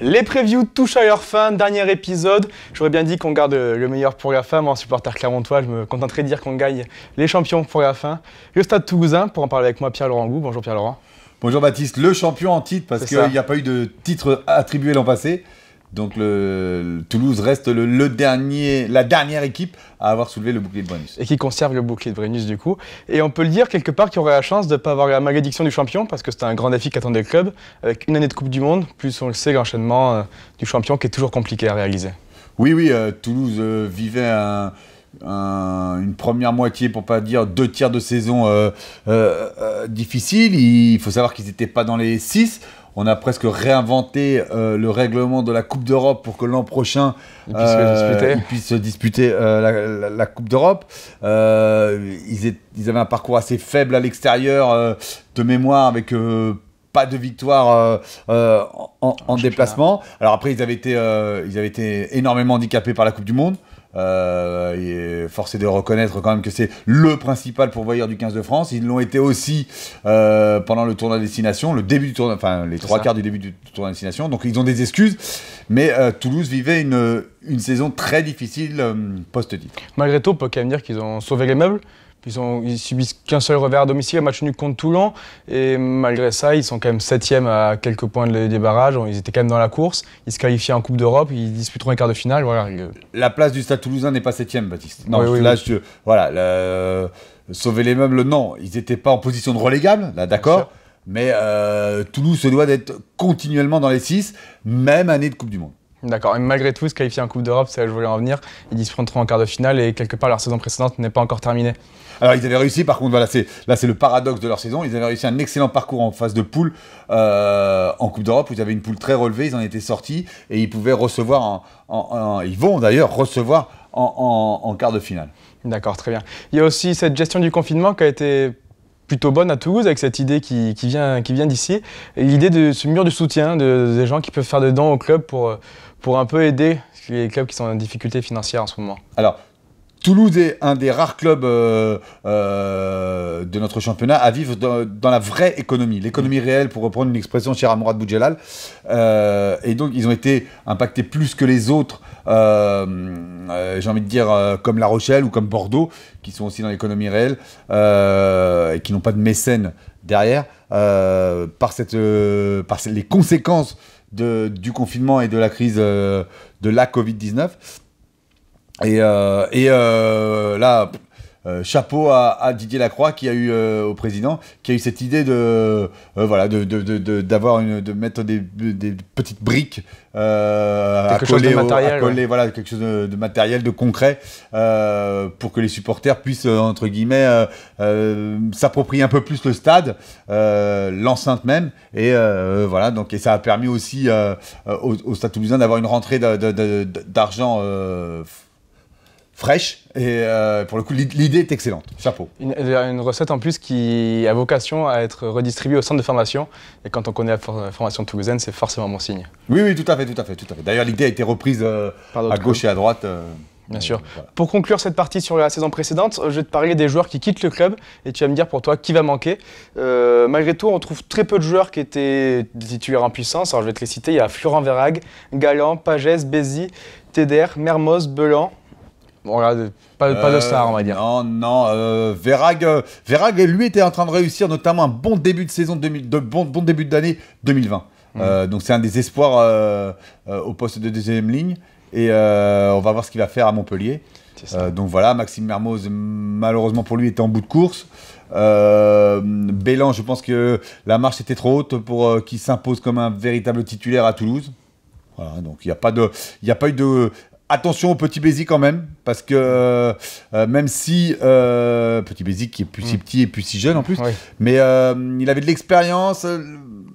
Les previews touchent à leur fin, dernier épisode. J'aurais bien dit qu'on garde le meilleur pour la fin. Moi, en supporter clermontois, je me contenterai de dire qu'on gagne les champions pour la fin. Le Stade Toulousain, pour en parler avec moi, Pierre-Laurent Gou. Bonjour Pierre-Laurent. Bonjour Baptiste, le champion en titre, parce qu'il n'y a pas eu de titre attribué l'an passé. Donc le, Toulouse reste la dernière équipe à avoir soulevé le bouclier de Brennus. Et qui conserve le bouclier de Brennus du coup. Et on peut le dire quelque part qu'il aurait la chance de ne pas avoir la malédiction du champion parce que c'était un grand défi qu'attendait le club avec une année de Coupe du Monde, plus on le sait l'enchaînement euh, du champion qui est toujours compliqué à réaliser. Oui, oui, euh, Toulouse euh, vivait une première moitié, pour pas dire deux tiers de saison difficile. Il faut savoir qu'ils n'étaient pas dans les six on a presque réinventé euh, le règlement de la Coupe d'Europe pour que l'an prochain ils puissent euh, disputer, euh, la, Coupe d'Europe. Ils, avaient un parcours assez faible à l'extérieur de mémoire avec pas de victoire en, ah, déplacement. Alors après, ils avaient été énormément handicapés par la Coupe du Monde. Euh, est forcé de reconnaître quand même que c'est le principal pourvoyeur du 15 de France. Ils l'ont été aussi euh, pendant le tournoi destination, le début du tournoi, enfin les trois quarts du début du tournoi destination. Donc ils ont des excuses, mais euh, Toulouse vivait une, saison très difficile post-titre. Malgré tout, on peut quand même dire qu'ils ont sauvé les meubles. Ils, ont, ils subissent qu'un seul revers à domicile, match nul contre Toulon. Et malgré ça, ils sont quand même septième à quelques points des barrages. Ils étaient quand même dans la course. Ils se qualifient en Coupe d'Europe. Ils disputeront les quart de finale. Voilà. La place du Stade Toulousain n'est pas septième, Baptiste. Non, là, voilà. Sauver les meubles, non. Ils n'étaient pas en position de relégable, là, d'accord. Mais euh, Toulouse se doit d'être continuellement dans les six, même année de Coupe du Monde. D'accord. Et malgré tout, se qualifier en Coupe d'Europe, c'est là je voulais en venir. Ils trop en quart de finale et quelque part leur saison précédente n'est pas encore terminée. Alors ils avaient réussi, par contre, voilà, là c'est le paradoxe de leur saison. Ils avaient réussi un excellent parcours en phase de poule euh, en Coupe d'Europe où ils avaient une poule très relevée, ils en étaient sortis et ils pouvaient recevoir, ils vont d'ailleurs recevoir en quart de finale. D'accord, très bien. Il y a aussi cette gestion du confinement qui a été plutôt bonne à Toulouse avec cette idée qui, vient, qui vient d'ici. L'idée de ce mur de soutien des gens qui peuvent faire dedans au club pour, pour un peu aider les clubs qui sont en difficulté financière en ce moment. Alors, Toulouse est un des rares clubs euh, euh, de notre championnat à vivre dans, la vraie économie, l'économie réelle, pour reprendre une expression chère à Mourad euh, et donc, ils ont été impactés plus que les autres, j'ai envie de dire, comme La Rochelle ou comme Bordeaux, qui sont aussi dans l'économie réelle et qui n'ont pas de mécène derrière, par, les conséquences du confinement et de la crise de la Covid-19. Et, euh, euh, là, euh, chapeau à, Didier Lacroix qui a eu au président, qui a eu cette idée de voilà d'avoir de mettre des, petites briques à coller, matériel, voilà quelque chose de, matériel, de concret pour que les supporters puissent entre guillemets s'approprier un peu plus le stade, l'enceinte même et voilà donc ça a permis aussi au, au, Stade Toulousain d'avoir une rentrée d'argent fraîche et euh, pour le coup l'idée est excellente. Chapeau. Une, recette en plus qui a vocation à être redistribuée au centre de formation et quand on connaît la formation toulousaine c'est forcément mon signe. Oui oui tout à fait tout à fait tout à fait. D'ailleurs l'idée a été reprise euh, à gauche et à droite. Euh, Bien sûr. Pour conclure cette partie sur la saison précédente, je vais te parler des joueurs qui quittent le club et tu vas me dire pour toi qui va manquer. malgré tout, on trouve très peu de joueurs qui étaient titulaires en puissance. Alors je vais te les citer. Il y a Florent Verrag, Galland, Pagès, Bézi, Teder, Mermoz, Belan, pas, de euh, star, on va dire. Non, non. Euh, Verag, euh, lui, était en train de réussir notamment un bon début de saison, bon, début d'année 2020. Mm. donc c'est un des espoirs au poste de deuxième ligne. Et on va voir ce qu'il va faire à Montpellier. donc voilà, Maxime Mermoz, malheureusement pour lui, était en bout de course. Bélan, je pense que la marche était trop haute pour qu'il s'impose comme un véritable titulaire à Toulouse. Voilà, donc il n'y a pas a pas eu de, Attention au petit Bézi quand même, parce que euh, euh, même si euh, petit Bézi qui est plus si mm. petit et plus si jeune en plus, mais il avait de l'expérience,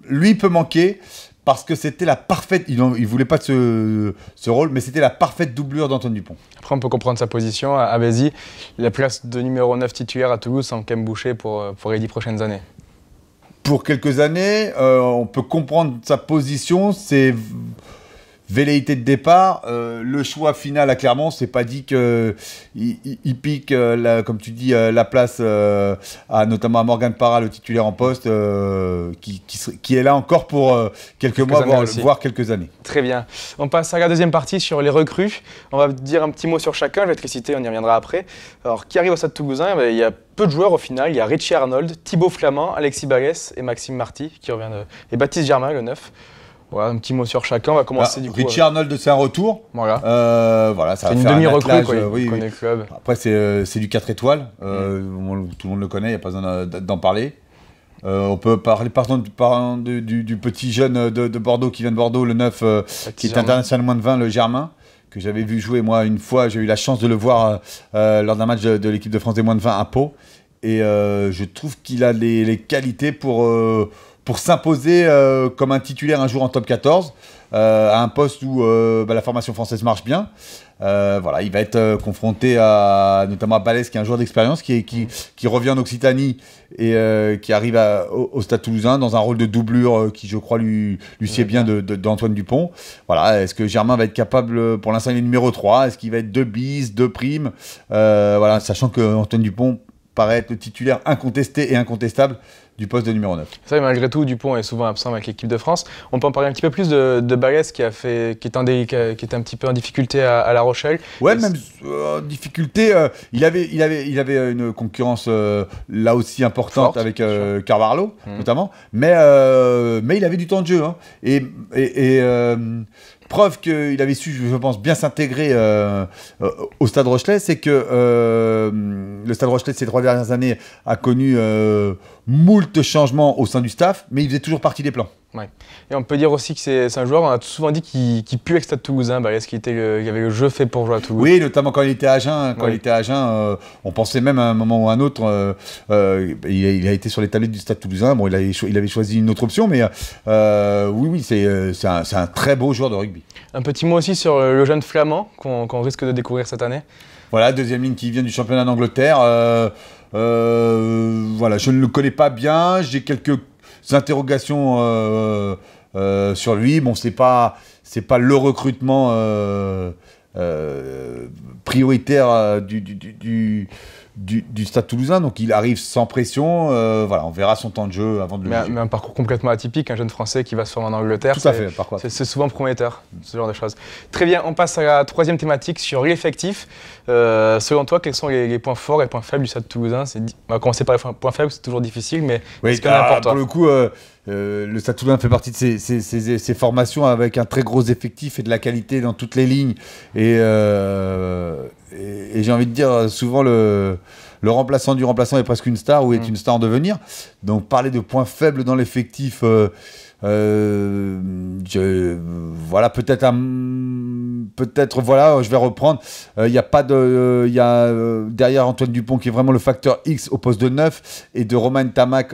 lui peut manquer parce que c'était la parfaite. Il, ne voulait pas ce, rôle, mais c'était la parfaite doublure d'Antoine Dupont. Après, on peut comprendre sa position à ah, Bézi, la place de numéro 9 titulaire à Toulouse en Kem Boucher pour, pour les 10 prochaines années. Pour quelques années, on peut comprendre sa position, c'est Velléité de départ, euh, le choix final à Clermont, c'est pas dit qu'il il, pique, euh, la, comme tu dis, euh, la place à notamment à Morgan Parra, le titulaire en poste, qui, est là encore pour quelques, mois, voire, quelques années. Très bien. On passe à la deuxième partie sur les recrues. On va dire un petit mot sur chacun. Je vais être les on y reviendra après. Alors, qui arrive au Stade Toulousain eh ben, Il y a peu de joueurs au final. Il y a Richie Arnold, Thibaut Flamand, Alexis Baguès et Maxime Marty qui revient et Baptiste Germain, le neuf un petit mot sur chacun. On va commencer bah, du coup. Richie euh, Arnold, c'est un retour. Voilà. Euh, c'est une demi-recrue, euh, Après, c'est du 4 étoiles. Mm. Tout le monde le connaît, il n'y a pas besoin d'en parler. on peut parler par exemple du, petit jeune de, Bordeaux qui vient de Bordeaux, le 9, qui est international moins de 20, le Germain, que j'avais vu jouer moi une fois. J'ai eu la chance de le voir lors d'un match de, l'équipe de France des moins de 20 à Pau. Et je trouve qu'il a les, les, qualités pour pour s'imposer euh, comme un titulaire un jour en top 14, euh, à un poste où euh, bah, la formation française marche bien. voilà, il va être confronté à notamment à Balès, qui est un joueur d'expérience, qui, revient en Occitanie et qui arrive au, Stade Toulousain dans un rôle de doublure qui, je crois, lui, lui sied bien d'Antoine de, Dupont. Voilà, est-ce que Germain va être capable, pour l'instant, il est numéro 3, est-ce qu'il va être deux bis, deux primes Voilà, sachant que Antoine Dupont paraît être le titulaire incontesté et incontestable du poste de numéro 9. C'est vrai, malgré tout, Dupont est souvent absent avec l'équipe de France. On peut en parler un petit peu plus de, de qui, a fait, qui, est un qui est un petit peu en difficulté à, La Rochelle. Ouais, même euh, en difficulté, euh, il, avait, il, avait, il avait une concurrence euh, là aussi importante avec Carvalho, mmh. notamment, mais, mais il avait du temps de jeu. Hein. et Preuve qu'il avait su, je pense, bien s'intégrer euh, euh, au Stade Rochelet, c'est que euh, le Stade Rochelet, ces trois dernières années, a connu moult changements au sein du staff, mais il faisait toujours partie des plans. Ouais. Et on peut dire aussi que c'est un joueur, on a souvent dit qu'il pue avec Stade Toulousain, il qu'il avait le jeu fait pour jouer à Toulouse. Oui, notamment quand il était à Agen. Hein. Quand il était à Agen, euh, on pensait même à un moment ou à un autre, euh, euh, il, a, été sur les tablettes du Stade Toulousain, bon, il avait, il avait choisi une autre option, mais oui, oui, c'est un, un, très beau joueur de rugby. Un petit mot aussi sur le jeune flamand qu'on risque de découvrir cette année. Voilà, deuxième ligne qui vient du championnat d'Angleterre. voilà, je ne le connais pas bien, j'ai quelques interrogations euh, euh, sur lui. Bon, c'est pas c'est pas le recrutement euh, prioritaire du, du, du, Stade Toulousain. Donc il arrive sans pression. Euh, voilà, on verra son temps de jeu avant de le. Mais, mais, un parcours complètement atypique, un jeune Français qui va se former en Angleterre. Tout à fait, par C'est souvent prometteur, ce genre de choses. Très bien, on passe à la troisième thématique sur l'effectif. Euh, selon toi, quels sont les, points forts et points faibles du Stade Toulousain On va commencer par les points faibles, c'est toujours difficile, mais important ah, Pour le coup, euh, euh, le Stade fait partie de ces, formations avec un très gros effectif et de la qualité dans toutes les lignes. Euh, et, et, j'ai envie de dire, souvent, le, le, remplaçant du remplaçant est presque une star ou est mm. une star en devenir. Donc, parler de points faibles dans l'effectif. Euh, euh, je, euh, voilà, peut-être peut-être voilà, je vais reprendre. Il euh, y n'y a pas de, il y a derrière Antoine Dupont qui est vraiment le facteur X au poste de 9 et de Romain Tamac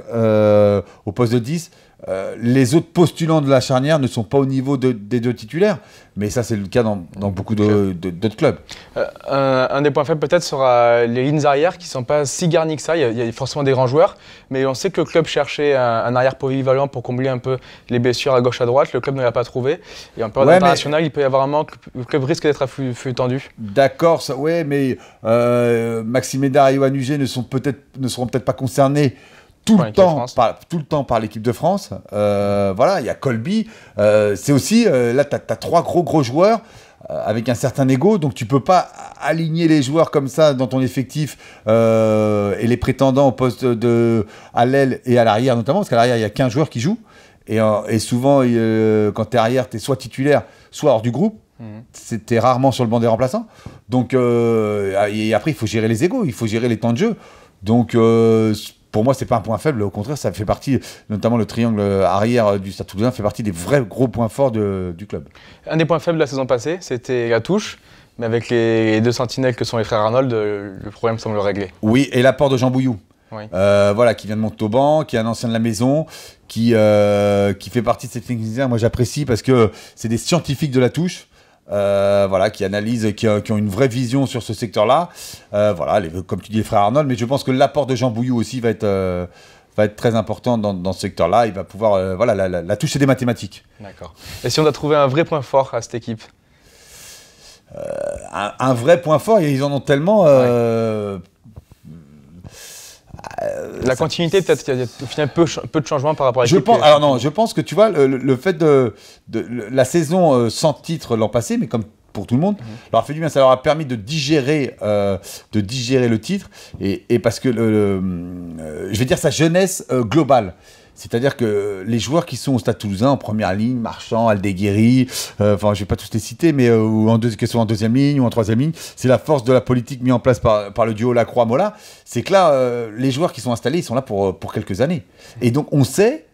au poste de 10. Euh, les autres postulants de la charnière ne sont pas au niveau des deux titulaires. Mais ça, c'est le cas dans, beaucoup d'autres clubs. Euh, un, des points faibles, peut-être, sera les lignes arrière qui ne sont pas si garnies que ça. Il y, a, forcément des grands joueurs. Mais on sait que le club cherchait un, arrière polyvalent pour combler un peu les blessures à gauche, à droite. Le club ne l'a pas trouvé. Et en période internationale, il peut y avoir un manque. Le club risque d'être à tendu. D'accord, oui, mais euh, Maxime Médard et Yohan ne, ne seront peut-être pas concernés tout le, temps par, tout le temps par l'équipe de France. Euh, voilà, il y a Colby. Euh, c'est aussi, euh, là, tu as, trois gros, gros joueurs avec un certain ego. Donc, tu peux pas aligner les joueurs comme ça dans ton effectif et les prétendants au poste de à l'aile et à l'arrière, notamment, parce qu'à l'arrière, il y a qu'un joueur qui joue. Et, et souvent, quand tu es arrière, tu es soit titulaire, soit hors du groupe. Mhm. C'était rarement sur le banc des remplaçants. Donc, et après, il faut gérer les égaux, il faut gérer les temps de jeu. Donc, euh, pour moi, c'est pas un point faible. Au contraire, ça fait partie, notamment le triangle euh, arrière euh, du Stade Toulousain, fait partie des vrais gros points forts du club. Un des points faibles de la saison passée, c'était la touche. Mais avec les deux sentinelles que sont les frères Arnold, euh, le problème semble réglé. Oui, et l'apport de Jean Bouillou. voilà, qui vient de Montauban, qui est un ancien de la maison, qui, qui fait partie de cette équipe. Moi, j'apprécie parce que c'est des scientifiques de la touche. Euh, voilà, qui analysent, qui, euh, qui, ont une vraie vision sur ce secteur-là. Euh, voilà, les, comme tu dis, les frères Arnold, mais je pense que l'apport de Jean Bouillou aussi va être, va être très important dans, ce secteur-là. Il va pouvoir, voilà, la, la, touche, des mathématiques. D'accord. Et si on a trouvé un vrai point fort à cette équipe un, vrai point fort, ils en ont tellement. Euh, la continuité, peut-être qu'il y a au peu, de changement par rapport à je pense, Alors non, je pense que tu vois, le, fait de, la saison euh, sans titre l'an passé, mais comme pour tout le monde, mhm. leur fait du bien, ça leur a permis de digérer, euh, de digérer le titre, et, parce que, je vais dire, sa jeunesse globale. C'est-à-dire que les joueurs qui sont au Stade Toulousain en première ligne, Marchand, Aldeguerri, euh, enfin je vais pas tous les citer, mais euh, en qu'ils soient en deuxième ligne ou en troisième ligne, c'est la force de la politique mise en place par, le duo Lacroix-Mola. C'est que là, euh, les joueurs qui sont installés, ils sont là pour, quelques années. Et donc on sait,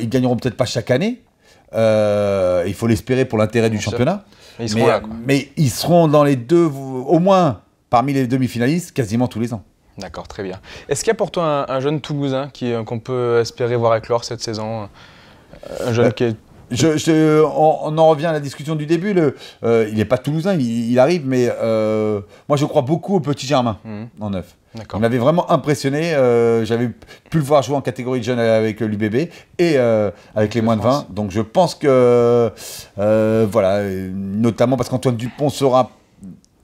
ils gagneront peut-être pas chaque année. il faut l'espérer pour l'intérêt du championnat. Mais ils seront Mais ils seront dans les deux, au moins parmi les demi-finalistes, quasiment tous les ans. D'accord, très bien. Est-ce qu'il y a pour toi un, jeune Toulousain euh, qu'on peut espérer voir éclore cette saison euh, Un jeune euh, qui je, on, en revient à la discussion du début. il n'est pas Toulousain, il, arrive, mais moi je crois beaucoup au petit Germain mhm. en neuf. Il m'avait vraiment impressionné. J'avais pu le voir jouer en catégorie de jeunes avec l'UBB et avec les moins de 20. Donc je pense que, voilà, notamment parce qu'Antoine Dupont sera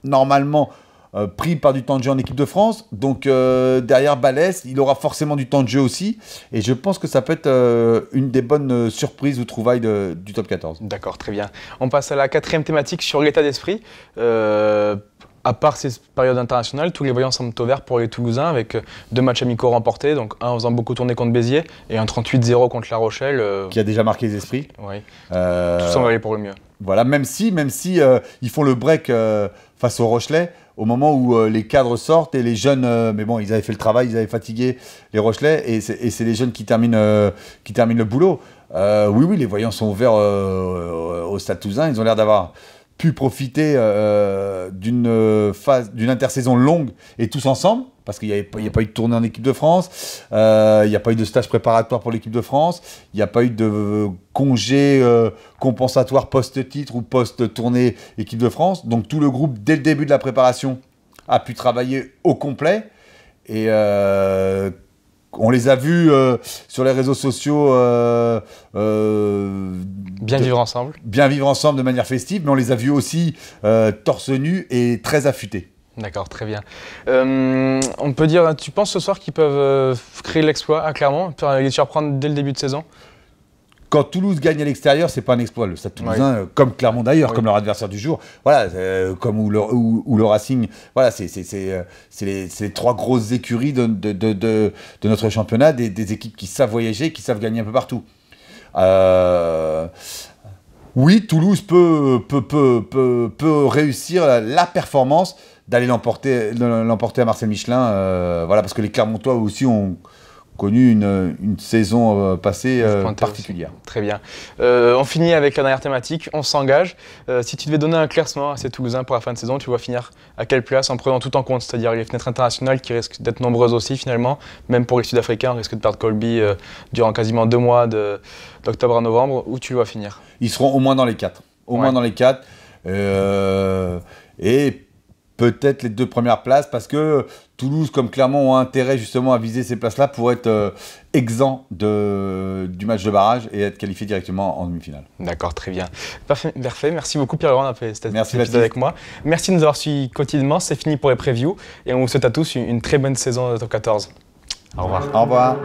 normalement euh, pris par du temps de jeu en équipe de France. Donc euh, derrière Balès, il aura forcément du temps de jeu aussi. Et je pense que ça peut être euh, une des bonnes surprises ou trouvailles du top 14. D'accord, très bien. On passe à la quatrième thématique sur l'état d'esprit. à part ces périodes internationales, tous les voyants sont au vert pour les Toulousains avec deux matchs amicaux remportés, donc un en faisant beaucoup tourner contre Béziers et un 38-0 contre La Rochelle. Qui a déjà marqué les esprits. Oui. Tout va aller pour le mieux. Voilà, même si, même si ils font le break face au Rochelet, au moment où euh, les cadres sortent et les jeunes, euh, mais bon, ils avaient fait le travail, ils avaient fatigué les Rochelais, et c'est les jeunes qui terminent, euh, qui le boulot. oui, oui, les voyants sont ouverts au Stade Toussaint, ils ont l'air d'avoir profiter euh, euh, d'une euh, phase, d'une intersaison longue et tous ensemble, parce qu'il n'y a, pas eu de tournée en équipe de France, il n'y a pas eu de stage préparatoire pour l'équipe de France, il n'y a pas eu de congé compensatoire post-titre ou post-tournée équipe de France. Donc tout le groupe, dès le début de la préparation, a pu travailler au complet. Et on les a vus euh, sur les réseaux sociaux. Euh, euh, bien vivre ensemble. Bien vivre ensemble de manière festive, mais on les a vus aussi torse nu et très affûtés. D'accord, très bien. on peut dire, tu penses ce soir qu'ils peuvent créer l'exploit à hein, Clermont, les surprendre dès le début de saison quand Toulouse gagne à l'extérieur, c'est pas un exploit. Le Stade Toulousain, euh, comme Clermont d'ailleurs, comme leur adversaire du jour, voilà, euh, comme ou le, Racing, voilà, euh, c'est les, trois grosses écuries de, notre championnat, des, équipes qui savent voyager, qui savent gagner un peu partout. oui, Toulouse peut, réussir la, performance d'aller l'emporter à Marcel Michelin, voilà, parce que les Clermontois aussi ont connu une, saison euh, passée euh, particulière. Très bien. Euh, on finit avec la dernière thématique, on s'engage. si tu devais donner un classement à ces Toulousains pour la fin de saison, tu vois finir à quelle place en prenant tout en compte, c'est-à-dire les fenêtres internationales qui risquent d'être nombreuses aussi finalement, même pour les Sud-Africains, on risque de perdre Colby durant quasiment deux mois d'octobre à novembre, où tu vas finir Ils seront au moins dans les quatre. Au moins dans les quatre. et peut-être les deux premières places parce que Toulouse comme Clermont ont intérêt justement à viser ces places-là pour être euh, exempt de, du match de barrage et être qualifié directement en demi-finale. D'accord, très bien. Parfait, merci beaucoup Pierre-Laurent d'avoir fait merci épisode avec moi. Merci de nous avoir suivis quotidiennement, c'est fini pour les previews et on vous souhaite à tous une, très bonne saison de Top 14. Au revoir. Au revoir.